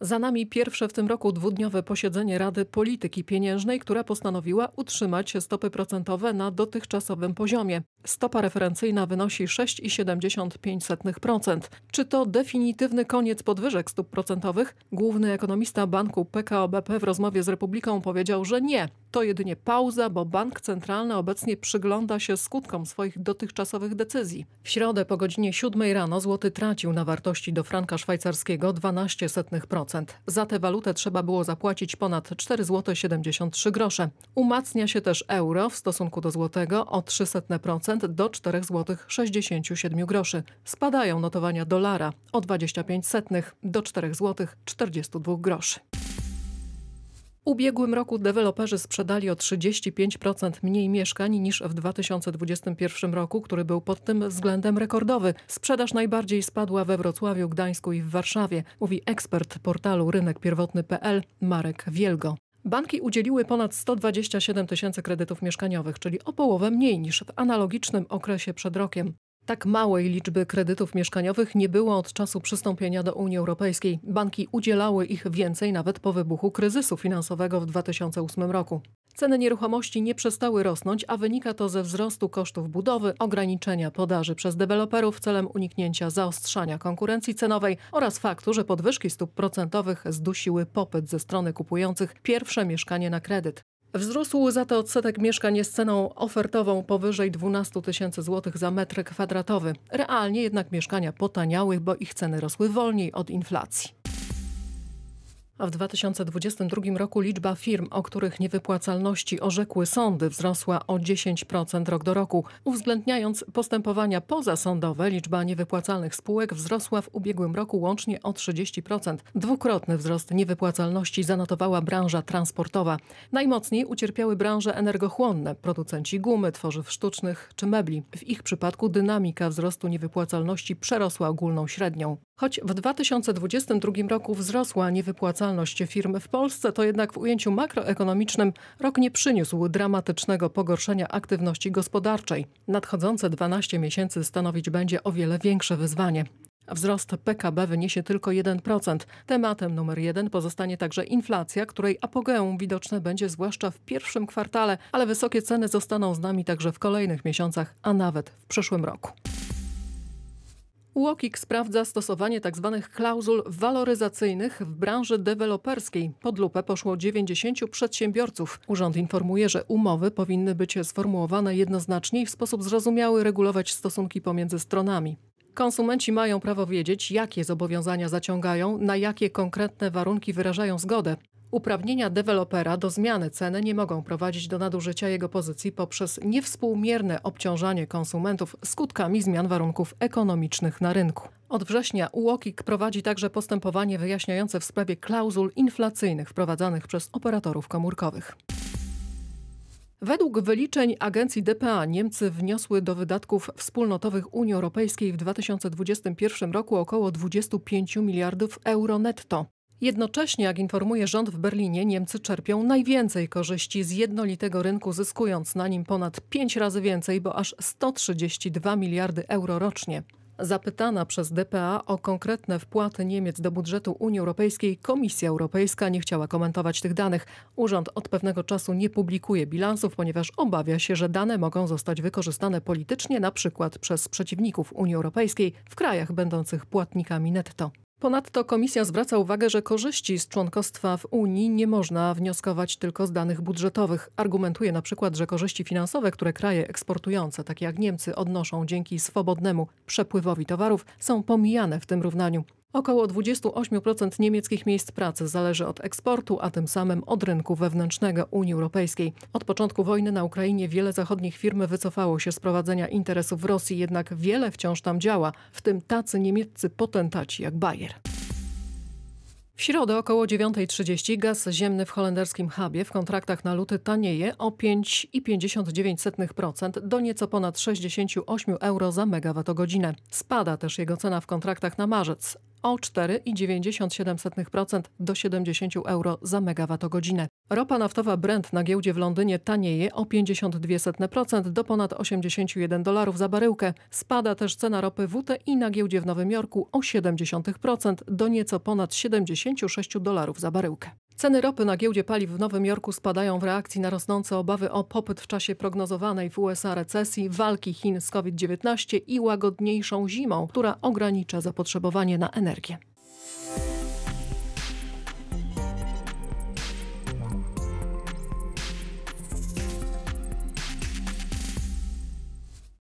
Za nami pierwsze w tym roku dwudniowe posiedzenie Rady Polityki Pieniężnej, która postanowiła utrzymać stopy procentowe na dotychczasowym poziomie. Stopa referencyjna wynosi 6,75%. Czy to definitywny koniec podwyżek stóp procentowych? Główny ekonomista banku Pkobp w rozmowie z Republiką powiedział, że nie. To jedynie pauza, bo bank centralny obecnie przygląda się skutkom swoich dotychczasowych decyzji. W środę po godzinie 7 rano złoty tracił na wartości do franka szwajcarskiego 12%. Za tę walutę trzeba było zapłacić ponad 4,73 zł. Umacnia się też euro w stosunku do złotego o 0,03% do 4,67 zł. Spadają notowania dolara o 25 setnych do 4,42 zł ubiegłym roku deweloperzy sprzedali o 35% mniej mieszkań niż w 2021 roku, który był pod tym względem rekordowy. Sprzedaż najbardziej spadła we Wrocławiu, Gdańsku i w Warszawie, mówi ekspert portalu rynekpierwotny.pl Marek Wielgo. Banki udzieliły ponad 127 tysięcy kredytów mieszkaniowych, czyli o połowę mniej niż w analogicznym okresie przed rokiem. Tak małej liczby kredytów mieszkaniowych nie było od czasu przystąpienia do Unii Europejskiej. Banki udzielały ich więcej nawet po wybuchu kryzysu finansowego w 2008 roku. Ceny nieruchomości nie przestały rosnąć, a wynika to ze wzrostu kosztów budowy, ograniczenia podaży przez deweloperów celem uniknięcia zaostrzania konkurencji cenowej oraz faktu, że podwyżki stóp procentowych zdusiły popyt ze strony kupujących pierwsze mieszkanie na kredyt. Wzrósł za to odsetek mieszkań z ceną ofertową powyżej 12 tysięcy złotych za metr kwadratowy. Realnie jednak mieszkania potaniały, bo ich ceny rosły wolniej od inflacji w 2022 roku liczba firm, o których niewypłacalności orzekły sądy, wzrosła o 10% rok do roku. Uwzględniając postępowania pozasądowe, liczba niewypłacalnych spółek wzrosła w ubiegłym roku łącznie o 30%. Dwukrotny wzrost niewypłacalności zanotowała branża transportowa. Najmocniej ucierpiały branże energochłonne, producenci gumy, tworzyw sztucznych czy mebli. W ich przypadku dynamika wzrostu niewypłacalności przerosła ogólną średnią. Choć w 2022 roku wzrosła niewypłacalność, działalność firm w Polsce, to jednak w ujęciu makroekonomicznym rok nie przyniósł dramatycznego pogorszenia aktywności gospodarczej. Nadchodzące 12 miesięcy stanowić będzie o wiele większe wyzwanie. Wzrost PKB wyniesie tylko 1%. Tematem numer jeden pozostanie także inflacja, której apogeum widoczne będzie zwłaszcza w pierwszym kwartale, ale wysokie ceny zostaną z nami także w kolejnych miesiącach, a nawet w przyszłym roku. UOKiK sprawdza stosowanie tzw. Tak klauzul waloryzacyjnych w branży deweloperskiej. Pod lupę poszło 90 przedsiębiorców. Urząd informuje, że umowy powinny być sformułowane jednoznacznie i w sposób zrozumiały regulować stosunki pomiędzy stronami. Konsumenci mają prawo wiedzieć, jakie zobowiązania zaciągają, na jakie konkretne warunki wyrażają zgodę. Uprawnienia dewelopera do zmiany ceny nie mogą prowadzić do nadużycia jego pozycji poprzez niewspółmierne obciążanie konsumentów skutkami zmian warunków ekonomicznych na rynku. Od września UOKiK prowadzi także postępowanie wyjaśniające w sprawie klauzul inflacyjnych wprowadzanych przez operatorów komórkowych. Według wyliczeń agencji DPA Niemcy wniosły do wydatków wspólnotowych Unii Europejskiej w 2021 roku około 25 miliardów euro netto. Jednocześnie, jak informuje rząd w Berlinie, Niemcy czerpią najwięcej korzyści z jednolitego rynku, zyskując na nim ponad 5 razy więcej, bo aż 132 miliardy euro rocznie. Zapytana przez DPA o konkretne wpłaty Niemiec do budżetu Unii Europejskiej, Komisja Europejska nie chciała komentować tych danych. Urząd od pewnego czasu nie publikuje bilansów, ponieważ obawia się, że dane mogą zostać wykorzystane politycznie, na przykład przez przeciwników Unii Europejskiej w krajach będących płatnikami netto. Ponadto komisja zwraca uwagę, że korzyści z członkostwa w Unii nie można wnioskować tylko z danych budżetowych. Argumentuje na przykład, że korzyści finansowe, które kraje eksportujące, takie jak Niemcy, odnoszą dzięki swobodnemu przepływowi towarów, są pomijane w tym równaniu. Około 28% niemieckich miejsc pracy zależy od eksportu, a tym samym od rynku wewnętrznego Unii Europejskiej. Od początku wojny na Ukrainie wiele zachodnich firm wycofało się z prowadzenia interesów w Rosji, jednak wiele wciąż tam działa, w tym tacy niemieccy potentaci jak Bayer. W środę około 9.30 gaz ziemny w holenderskim hubie w kontraktach na luty tanieje o 5,59% do nieco ponad 68 euro za megawattogodzinę. Spada też jego cena w kontraktach na marzec o 4,97% do 70 euro za megawattogodzinę. Ropa naftowa Brent na giełdzie w Londynie tanieje o 52% do ponad 81 dolarów za baryłkę. Spada też cena ropy WTI na giełdzie w Nowym Jorku o 0,7% do nieco ponad 76 dolarów za baryłkę. Ceny ropy na giełdzie paliw w Nowym Jorku spadają w reakcji na rosnące obawy o popyt w czasie prognozowanej w USA recesji, walki Chin z COVID-19 i łagodniejszą zimą, która ogranicza zapotrzebowanie na energię.